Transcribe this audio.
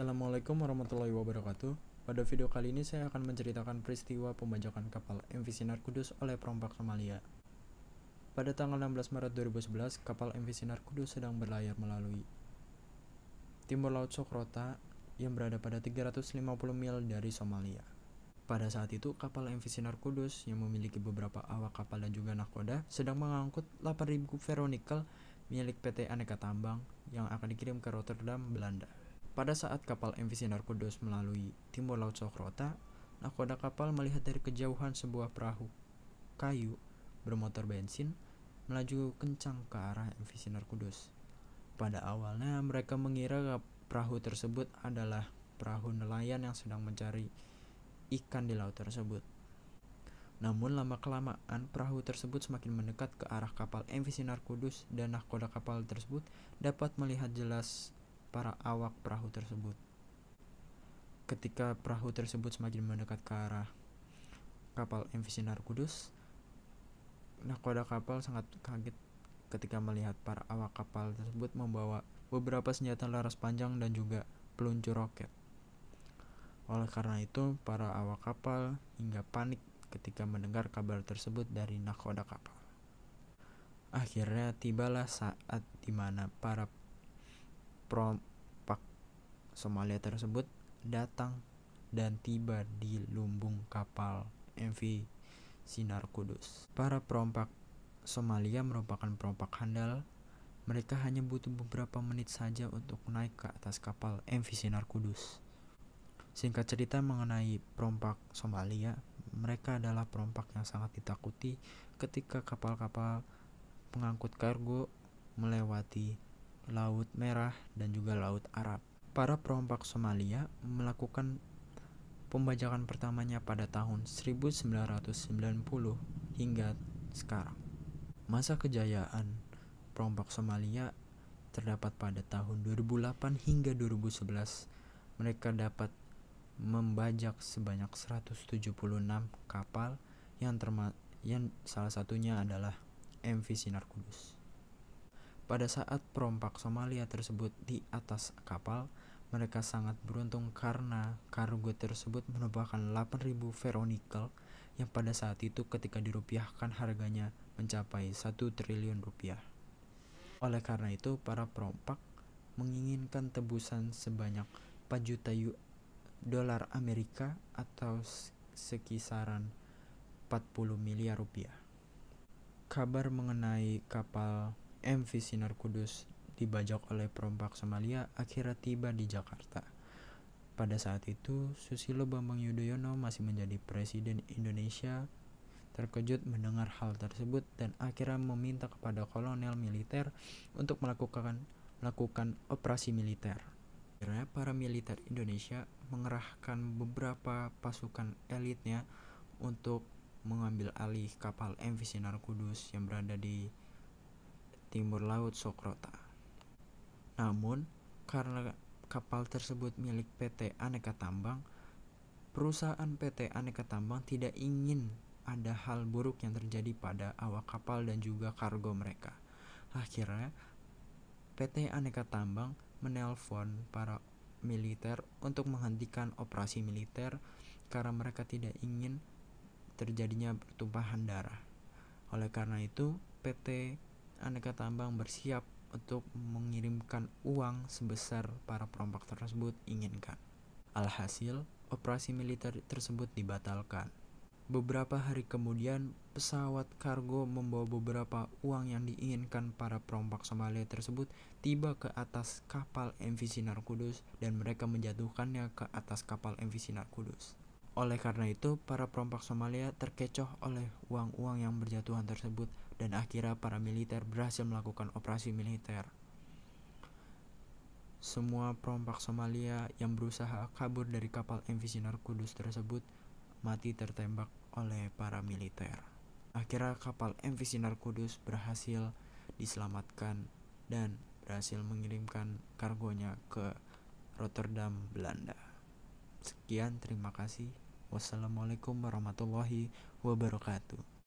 Assalamualaikum warahmatullahi wabarakatuh. Pada video kali ini saya akan menceritakan peristiwa pembajakan kapal MV Sinar Kudus oleh perompak Somalia. Pada tanggal 16 Maret 2011, kapal MV Sinar Kudus sedang berlayar melalui timur laut Sokrota yang berada pada 350 mil dari Somalia. Pada saat itu, kapal MV Sinar Kudus yang memiliki beberapa awak kapal dan juga nakoda sedang mengangkut 8.000 veronikel milik PT Aneka Tambang yang akan dikirim ke Rotterdam, Belanda. Pada saat kapal MV Sinar Kudus melalui timur laut Sokrota, nakoda kapal melihat dari kejauhan sebuah perahu kayu bermotor bensin melaju kencang ke arah MV Sinar Kudus. Pada awalnya mereka mengira perahu tersebut adalah perahu nelayan yang sedang mencari ikan di laut tersebut. Namun lama-kelamaan perahu tersebut semakin mendekat ke arah kapal MV Sinar Kudus dan nahkoda kapal tersebut dapat melihat jelas para awak perahu tersebut. Ketika perahu tersebut semakin mendekat ke arah kapal MV Sinar Kudus, nakoda kapal sangat kaget ketika melihat para awak kapal tersebut membawa beberapa senjata laras panjang dan juga peluncur roket. Oleh karena itu, para awak kapal hingga panik ketika mendengar kabar tersebut dari nakoda kapal. Akhirnya tibalah saat di mana para Prompak Somalia tersebut datang dan tiba di lumbung kapal MV Sinar Kudus. Para perompak Somalia merupakan perompak handal. Mereka hanya butuh beberapa menit saja untuk naik ke atas kapal MV Sinar Kudus. Singkat cerita mengenai perompak Somalia, mereka adalah perompak yang sangat ditakuti ketika kapal-kapal pengangkut kargo melewati Laut Merah, dan juga Laut Arab. Para perompak Somalia melakukan pembajakan pertamanya pada tahun 1990 hingga sekarang. Masa kejayaan perompak Somalia terdapat pada tahun 2008 hingga 2011. Mereka dapat membajak sebanyak 176 kapal yang yang salah satunya adalah MV Sinar Kudus. Pada saat perompak Somalia tersebut di atas kapal, mereka sangat beruntung karena kargo tersebut merupakan 8.000 veronikel yang pada saat itu ketika dirupiahkan harganya mencapai 1 triliun rupiah. Oleh karena itu, para perompak menginginkan tebusan sebanyak 4 juta dolar Amerika atau sekisaran 40 miliar rupiah. Kabar mengenai kapal MV Sinar Kudus dibajak oleh perompak Somalia akhirnya tiba di Jakarta. Pada saat itu, Susilo Bambang Yudhoyono masih menjadi Presiden Indonesia terkejut mendengar hal tersebut dan akhirnya meminta kepada kolonel militer untuk melakukan lakukan operasi militer. Akhirnya para militer Indonesia mengerahkan beberapa pasukan elitnya untuk mengambil alih kapal MV Sinar Kudus yang berada di timur laut Sokrota. Namun, karena kapal tersebut milik PT Aneka Tambang, perusahaan PT Aneka Tambang tidak ingin ada hal buruk yang terjadi pada awak kapal dan juga kargo mereka. Akhirnya, PT Aneka Tambang menelpon para militer untuk menghentikan operasi militer karena mereka tidak ingin terjadinya pertumpahan darah. Oleh karena itu, PT aneka tambang bersiap untuk mengirimkan uang sebesar para perompak tersebut inginkan. Alhasil, operasi militer tersebut dibatalkan. Beberapa hari kemudian, pesawat kargo membawa beberapa uang yang diinginkan para perompak Somalia tersebut tiba ke atas kapal MV Sinar Kudus dan mereka menjatuhkannya ke atas kapal MV Sinar Kudus. Oleh karena itu, para perompak Somalia terkecoh oleh uang-uang yang berjatuhan tersebut dan akhirnya para militer berhasil melakukan operasi militer. Semua perompak Somalia yang berusaha kabur dari kapal MV Sinar Kudus tersebut mati tertembak oleh para militer. Akhirnya kapal MV Sinar Kudus berhasil diselamatkan dan berhasil mengirimkan kargonya ke Rotterdam, Belanda. Sekian, terima kasih. Wassalamualaikum warahmatullahi wabarakatuh.